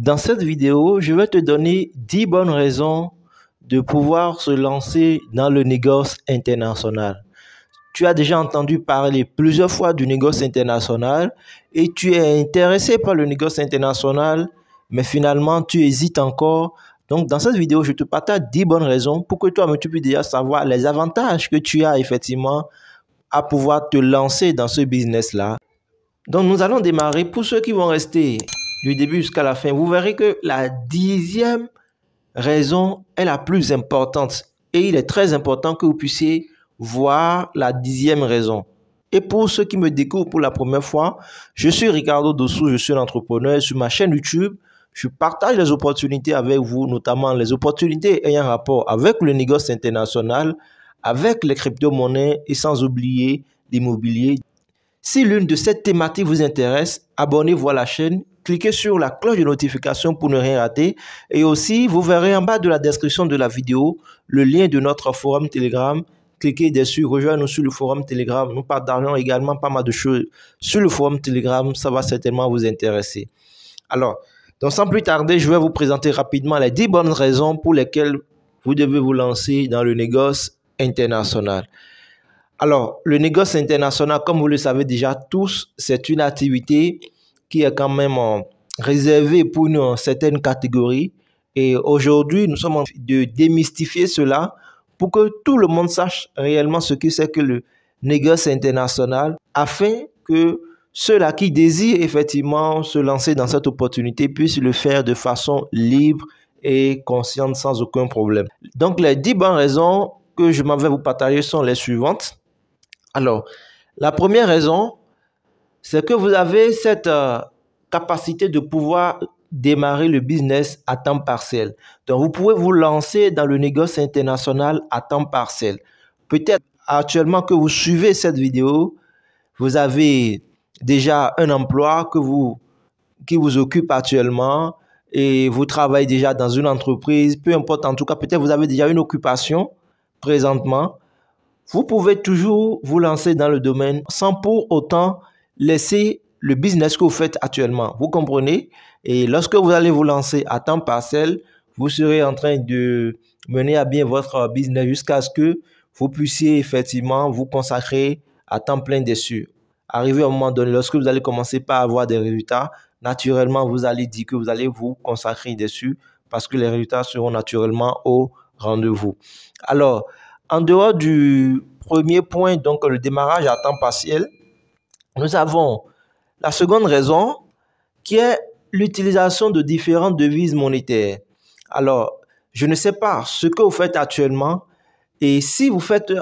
Dans cette vidéo, je vais te donner 10 bonnes raisons de pouvoir se lancer dans le négoce international. Tu as déjà entendu parler plusieurs fois du négoce international et tu es intéressé par le négoce international, mais finalement tu hésites encore. Donc dans cette vidéo, je te partage 10 bonnes raisons pour que toi, tu puisses déjà savoir les avantages que tu as effectivement à pouvoir te lancer dans ce business-là. Donc nous allons démarrer pour ceux qui vont rester du début jusqu'à la fin, vous verrez que la dixième raison est la plus importante. Et il est très important que vous puissiez voir la dixième raison. Et pour ceux qui me découvrent pour la première fois, je suis Ricardo Dossou, je suis l'entrepreneur sur ma chaîne YouTube. Je partage les opportunités avec vous, notamment les opportunités ayant rapport avec le négoce international, avec les crypto-monnaies et sans oublier l'immobilier. Si l'une de ces thématiques vous intéresse, abonnez-vous à la chaîne cliquez sur la cloche de notification pour ne rien rater. Et aussi, vous verrez en bas de la description de la vidéo le lien de notre forum Telegram. Cliquez dessus, rejoignez-nous sur le forum Telegram. Nous partageons également pas mal de choses sur le forum Telegram. Ça va certainement vous intéresser. Alors, sans plus tarder, je vais vous présenter rapidement les 10 bonnes raisons pour lesquelles vous devez vous lancer dans le négoce international. Alors, le négoce international, comme vous le savez déjà tous, c'est une activité qui est quand même euh, réservé pour une certaines catégories. Et aujourd'hui, nous sommes en train de démystifier cela pour que tout le monde sache réellement ce que c'est que le négoce international afin que ceux-là qui désirent effectivement se lancer dans cette opportunité puissent le faire de façon libre et consciente sans aucun problème. Donc les dix bonnes raisons que je m'en vais vous partager sont les suivantes. Alors, la première raison, c'est que vous avez cette euh, capacité de pouvoir démarrer le business à temps partiel. Donc, vous pouvez vous lancer dans le négoce international à temps partiel. Peut-être actuellement que vous suivez cette vidéo, vous avez déjà un emploi que vous, qui vous occupe actuellement et vous travaillez déjà dans une entreprise, peu importe, en tout cas, peut-être vous avez déjà une occupation présentement. Vous pouvez toujours vous lancer dans le domaine sans pour autant laissez le business que vous faites actuellement. Vous comprenez Et lorsque vous allez vous lancer à temps partiel, vous serez en train de mener à bien votre business jusqu'à ce que vous puissiez effectivement vous consacrer à temps plein dessus. Arrivé au moment donné, lorsque vous allez commencer par avoir des résultats, naturellement, vous allez dire que vous allez vous consacrer dessus parce que les résultats seront naturellement au rendez-vous. Alors, en dehors du premier point, donc le démarrage à temps partiel, nous avons la seconde raison qui est l'utilisation de différentes devises monétaires. Alors, je ne sais pas ce que vous faites actuellement et si vous faites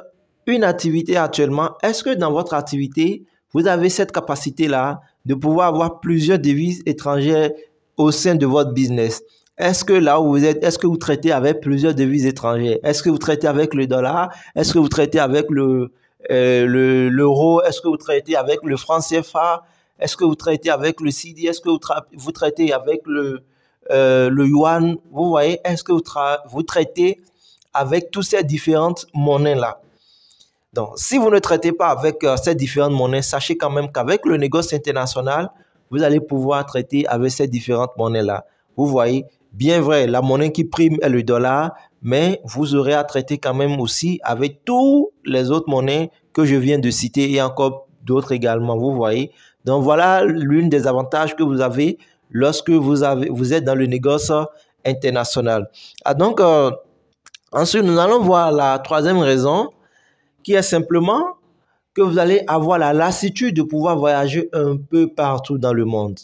une activité actuellement, est-ce que dans votre activité, vous avez cette capacité-là de pouvoir avoir plusieurs devises étrangères au sein de votre business Est-ce que là où vous êtes, est-ce que vous traitez avec plusieurs devises étrangères Est-ce que vous traitez avec le dollar Est-ce que vous traitez avec le, euh, l'euro Est-ce que vous traitez avec le franc CFA Est-ce que vous traitez avec le CD Est-ce que vous, traitez avec le, euh, le yuan Vous voyez, est-ce que vous, traitez avec toutes ces différentes monnaies-là Donc, si vous ne traitez pas avec euh, ces différentes monnaies, sachez quand même qu'avec le négoce international, vous allez pouvoir traiter avec ces différentes monnaies-là. Vous voyez, Bien vrai, la monnaie qui prime est le dollar, mais vous aurez à traiter quand même aussi avec toutes les autres monnaies que je viens de citer et encore d'autres également, vous voyez. Donc voilà l'une des avantages que vous avez lorsque vous, êtes dans le négoce international. Ah, donc, euh, ensuite, nous allons voir la troisième raison qui est simplement que vous allez avoir la lassitude de pouvoir voyager un peu partout dans le monde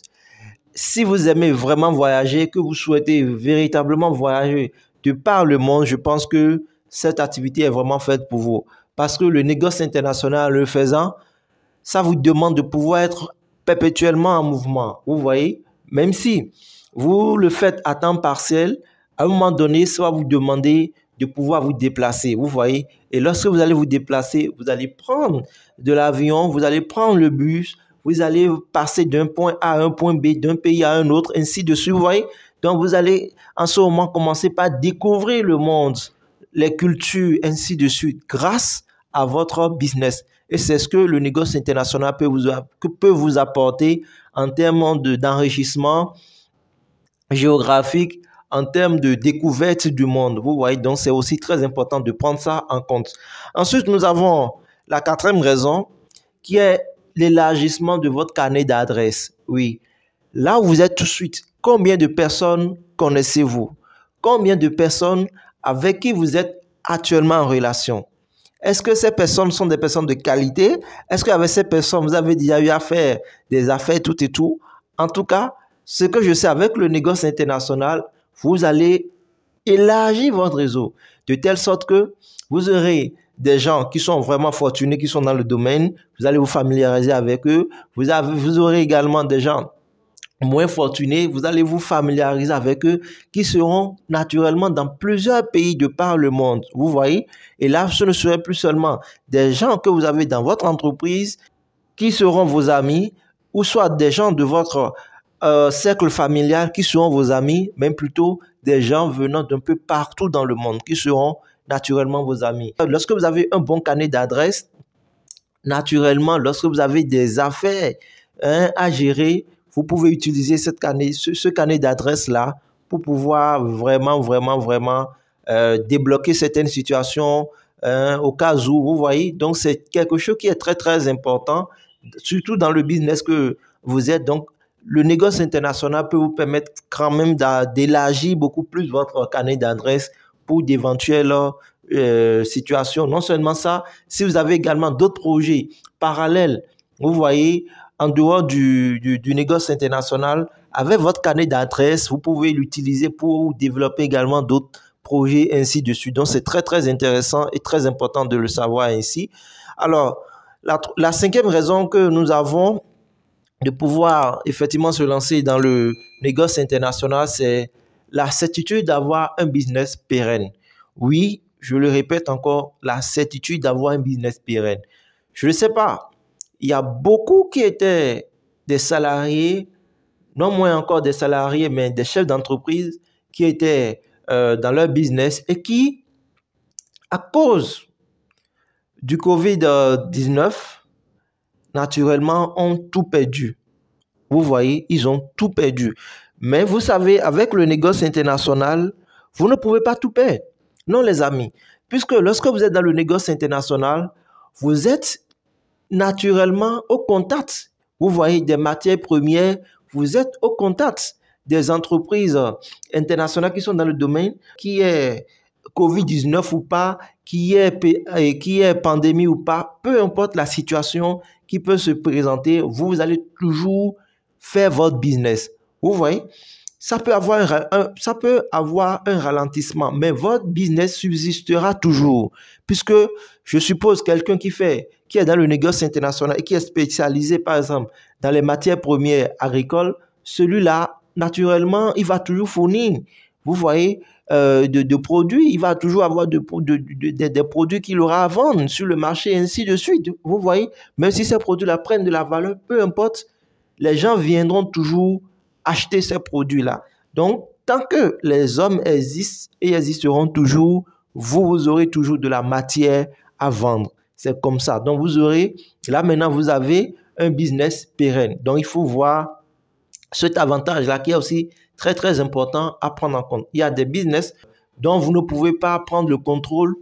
si vous aimez vraiment voyager, que vous souhaitez véritablement voyager de par le monde, je pense que cette activité est vraiment faite pour vous. Parce que le négoce international, le faisant, ça vous demande de pouvoir être perpétuellement en mouvement. Vous voyez, même si vous le faites à temps partiel, à un moment donné, ça va vous demander de pouvoir vous déplacer. Vous voyez, et lorsque vous allez vous déplacer, vous allez prendre de l'avion, vous allez prendre le bus, vous allez passer d'un point A à un point B, d'un pays à un autre, ainsi de suite, vous voyez. Donc vous allez en ce moment commencer par découvrir le monde, les cultures, ainsi de suite, grâce à votre business. Et c'est ce que le négoce international peut vous, peut vous apporter en termes d'enrichissement géographique, en termes de découverte du monde. Vous voyez, donc c'est aussi très important de prendre ça en compte. Ensuite, nous avons la quatrième raison qui est l'élargissement de votre carnet d'adresses. Oui. Là, vous êtes tout de suite. Combien de personnes connaissez-vous Combien de personnes avec qui vous êtes actuellement en relation Est-ce que ces personnes sont des personnes de qualité Est-ce qu'avec ces personnes, vous avez déjà eu affaire des affaires, tout et tout En tout cas, ce que je sais avec le négoce international, vous allez élargir votre réseau de telle sorte que vous aurez des gens qui sont vraiment fortunés, qui sont dans le domaine. Vous allez vous familiariser avec eux. Vous, avez, vous aurez également des gens moins fortunés, vous allez vous familiariser avec eux, qui seront naturellement dans plusieurs pays de par le monde. Vous voyez Et là, ce ne serait plus seulement des gens que vous avez dans votre entreprise qui seront vos amis, ou soit des gens de votre euh, cercle familial qui seront vos amis, mais plutôt des gens venant d'un peu partout dans le monde qui seront naturellement vos amis. Lorsque vous avez un bon canet d'adresse, naturellement, lorsque vous avez des affaires hein, à gérer, vous pouvez utiliser cette carnet, ce, canet dadresse là pour pouvoir vraiment, vraiment, vraiment euh, débloquer certaines situations hein, au cas où, vous voyez. Donc, c'est quelque chose qui est très, très important, surtout dans le business que vous êtes. Donc, le négoce international peut vous permettre quand même d'élargir beaucoup plus votre canet d'adresse pour d'éventuelles euh, situations. Non seulement ça, si vous avez également d'autres projets parallèles, vous voyez, en dehors du, du, négoce international, avec votre carnet d'adresse, vous pouvez l'utiliser pour développer également d'autres projets ainsi de suite. Donc, c'est très, très intéressant et très important de le savoir ainsi. Alors, la, la cinquième raison que nous avons de pouvoir effectivement se lancer dans le négoce international, c'est la certitude d'avoir un business pérenne. Oui, je le répète encore, la certitude d'avoir un business pérenne. Je ne sais pas, il y a beaucoup qui étaient des salariés, non moins encore des salariés, mais des chefs d'entreprise qui étaient euh, dans leur business et qui, à cause du Covid-19, naturellement, ont tout perdu. Vous voyez, ils ont tout perdu. Mais vous savez, avec le négoce international, vous ne pouvez pas tout perdre. Non, les amis, puisque lorsque vous êtes dans le négoce international, vous êtes naturellement au contact. Vous voyez des matières premières, vous êtes au contact des entreprises euh, internationales qui sont dans le domaine, qui est COVID-19 ou pas, qui est, euh, qui est pandémie ou pas, peu importe la situation qui peut se présenter, vous allez toujours faire votre business. Vous voyez ça peut, avoir un, ça peut avoir un ralentissement, mais votre business subsistera toujours. Puisque je suppose quelqu'un qui fait, qui est dans le négoce international et qui est spécialisé, par exemple, dans les matières premières agricoles, celui-là, naturellement, il va toujours fournir, vous voyez, euh, de, produits. Il va toujours avoir des de, produits qu'il aura à vendre sur le marché, ainsi de suite. Vous voyez, même si ces produits-là prennent de la valeur, peu importe, les gens viendront toujours acheter ces produits-là. Donc, tant que les hommes existent et existeront toujours, vous, vous aurez toujours de la matière à vendre. C'est comme ça. Donc, vous aurez, là maintenant, vous avez un business pérenne. Donc, il faut voir cet avantage-là qui est aussi très, très important à prendre en compte. Il y a des business dont vous ne pouvez pas prendre le contrôle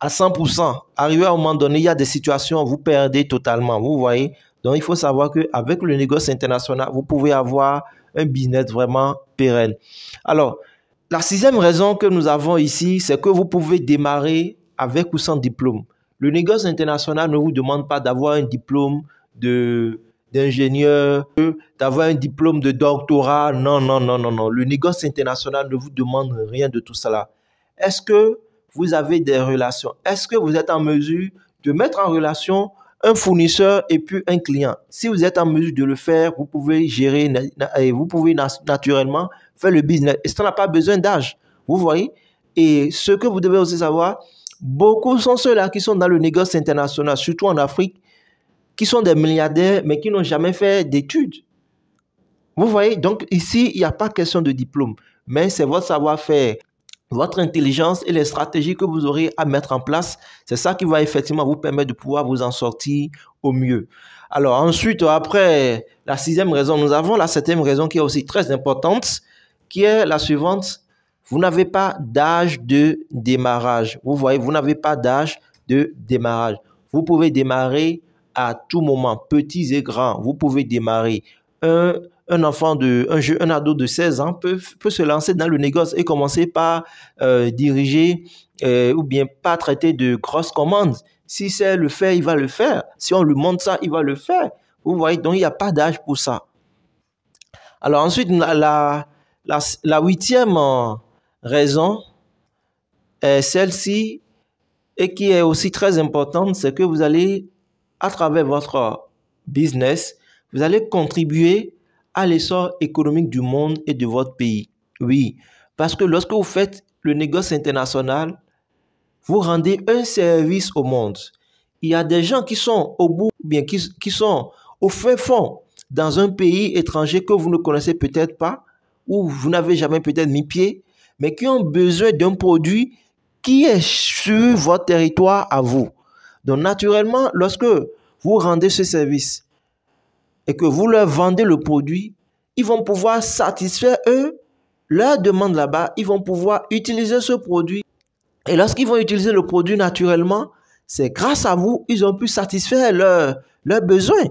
à 100%. Arrivé à un moment donné, il y a des situations où vous perdez totalement. Vous voyez, donc, il faut savoir qu'avec le négoce international, vous pouvez avoir un business vraiment pérenne. Alors, la sixième raison que nous avons ici, c'est que vous pouvez démarrer avec ou sans diplôme. Le négoce international ne vous demande pas d'avoir un diplôme de d'ingénieur, d'avoir un diplôme de doctorat. Non, non, non, non, non. Le négoce international ne vous demande rien de tout cela. Est-ce que vous avez des relations Est-ce que vous êtes en mesure de mettre en relation un fournisseur et puis un client. Si vous êtes en mesure de le faire, vous pouvez gérer, et vous pouvez naturellement faire le business. Et ça n'a pas besoin d'âge, vous voyez. Et ce que vous devez aussi savoir, beaucoup sont ceux-là qui sont dans le négoce international, surtout en Afrique, qui sont des milliardaires, mais qui n'ont jamais fait d'études. Vous voyez, donc ici, il n'y a pas question de diplôme, mais c'est votre savoir-faire votre intelligence et les stratégies que vous aurez à mettre en place, c'est ça qui va effectivement vous permettre de pouvoir vous en sortir au mieux. Alors ensuite, après la sixième raison, nous avons la septième raison qui est aussi très importante, qui est la suivante. Vous n'avez pas d'âge de démarrage. Vous voyez, vous n'avez pas d'âge de démarrage. Vous pouvez démarrer à tout moment, petits et grands. Vous pouvez démarrer. Un un enfant de, un, jeu, un ado de 16 ans peut, peut se lancer dans le négoce et commencer par euh, diriger euh, ou bien pas traiter de grosses commandes. Si c'est le fait, il va le faire. Si on lui montre ça, il va le faire. Vous voyez, donc il n'y a pas d'âge pour ça. Alors ensuite, la, la, la huitième euh, raison est celle-ci et qui est aussi très importante, c'est que vous allez, à travers votre business, vous allez contribuer à l'essor économique du monde et de votre pays. Oui, parce que lorsque vous faites le négoce international, vous rendez un service au monde. Il y a des gens qui sont au bout, bien qui, sont au fin fond dans un pays étranger que vous ne connaissez peut-être pas, ou vous n'avez jamais peut-être mis pied, mais qui ont besoin d'un produit qui est sur votre territoire à vous. Donc naturellement, lorsque vous rendez ce service, et que vous leur vendez le produit, ils vont pouvoir satisfaire, eux, leur demande là-bas. Ils vont pouvoir utiliser ce produit. Et lorsqu'ils vont utiliser le produit naturellement, c'est grâce à vous, ils ont pu satisfaire leurs besoins.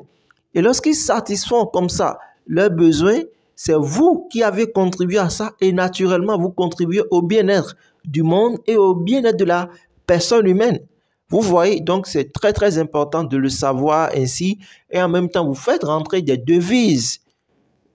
Et lorsqu'ils satisfont comme ça leurs besoins, c'est vous qui avez contribué à ça et naturellement, vous contribuez au bien-être du monde et au bien-être de la personne humaine. Vous voyez, donc c'est très très important de le savoir ainsi et en même temps vous faites rentrer des devises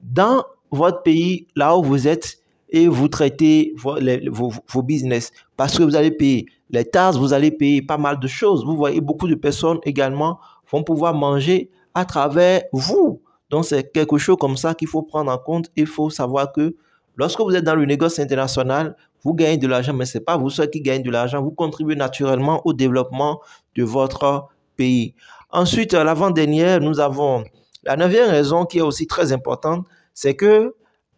dans votre pays, là où vous êtes, et vous traitez vos, business parce que vous allez payer les taxes, vous allez payer pas mal de choses. Vous voyez, beaucoup de personnes également vont pouvoir manger à travers vous. Donc c'est quelque chose comme ça qu'il faut prendre en compte. Il faut savoir que lorsque vous êtes dans le négoce international, vous gagnez de l'argent, mais ce n'est pas vous seul qui gagnez de l'argent. Vous contribuez naturellement au développement de votre pays. Ensuite, l'avant-dernière, nous avons la neuvième raison qui est aussi très importante, c'est que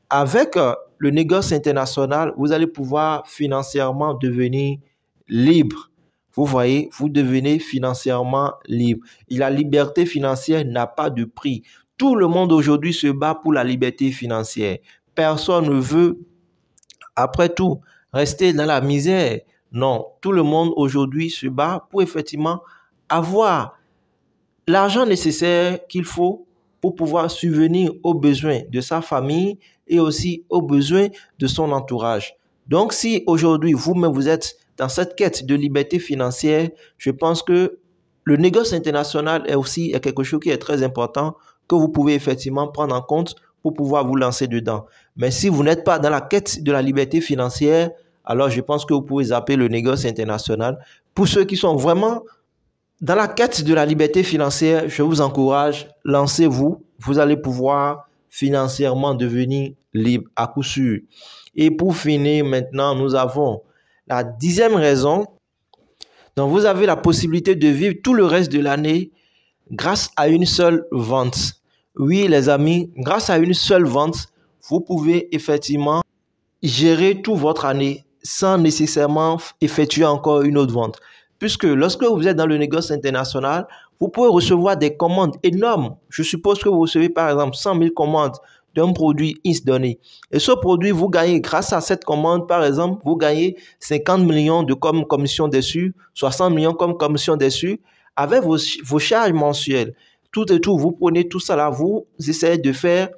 avec le négoce international, vous allez pouvoir financièrement devenir libre. Vous voyez, vous devenez financièrement libre. Et la liberté financière n'a pas de prix. Tout le monde aujourd'hui se bat pour la liberté financière. Personne ne veut, après tout, rester dans la misère. Non, tout le monde aujourd'hui se bat pour effectivement avoir l'argent nécessaire qu'il faut pour pouvoir subvenir aux besoins de sa famille et aussi aux besoins de son entourage. Donc si aujourd'hui vous-même vous êtes dans cette quête de liberté financière, je pense que le négoce international est aussi quelque chose qui est très important que vous pouvez effectivement prendre en compte pour pouvoir vous lancer dedans. Mais si vous n'êtes pas dans la quête de la liberté financière, alors je pense que vous pouvez zapper le négoce international. Pour ceux qui sont vraiment dans la quête de la liberté financière, je vous encourage, lancez-vous, vous allez pouvoir financièrement devenir libre à coup sûr. Et pour finir, maintenant, nous avons la dixième raison. Donc, vous avez la possibilité de vivre tout le reste de l'année grâce à une seule vente. Oui, les amis, grâce à une seule vente, vous pouvez effectivement gérer toute votre année sans nécessairement effectuer encore une autre vente. Puisque lorsque vous êtes dans le négoce international, vous pouvez recevoir des commandes énormes. Je suppose que vous recevez par exemple 100 000 commandes d'un produit X donné. Et ce produit, vous gagnez, grâce à cette commande, par exemple, vous gagnez 50 millions de comme commission dessus, 60 millions comme commission dessus, avec vos, vos charges mensuelles. Tout et tout, vous prenez tout ça là, vous essayez de faire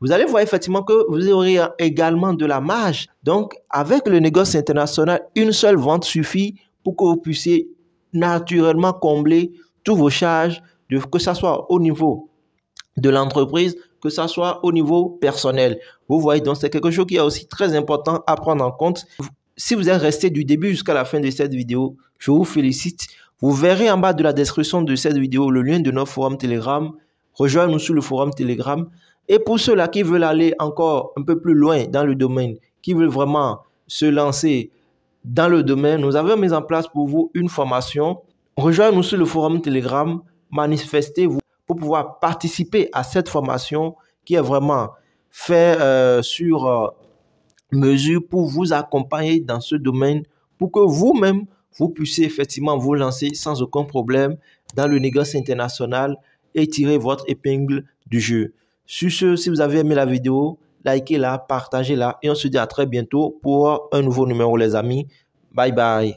vous allez voir effectivement que vous aurez également de la marge. Donc, avec le négoce international, une seule vente suffit pour que vous puissiez naturellement combler tous vos charges, que ce soit au niveau de l'entreprise, que ce soit au niveau personnel. Vous voyez, donc c'est quelque chose qui est aussi très important à prendre en compte. Si vous êtes resté du début jusqu'à la fin de cette vidéo, je vous félicite. Vous verrez en bas de la description de cette vidéo le lien de notre forum Telegram. Rejoignez-nous sur le forum Telegram. Et pour ceux-là qui veulent aller encore un peu plus loin dans le domaine, qui veulent vraiment se lancer dans le domaine, nous avons mis en place pour vous une formation. Rejoignez-nous sur le forum Telegram, manifestez-vous pour pouvoir participer à cette formation qui est vraiment faite euh, sur euh, mesure pour vous accompagner dans ce domaine, pour que vous-même, vous puissiez effectivement vous lancer sans aucun problème dans le négoce international et tirer votre épingle du jeu. Sur ce, si vous avez aimé la vidéo, likez-la, partagez-la et on se dit à très bientôt pour un nouveau numéro les amis. Bye bye.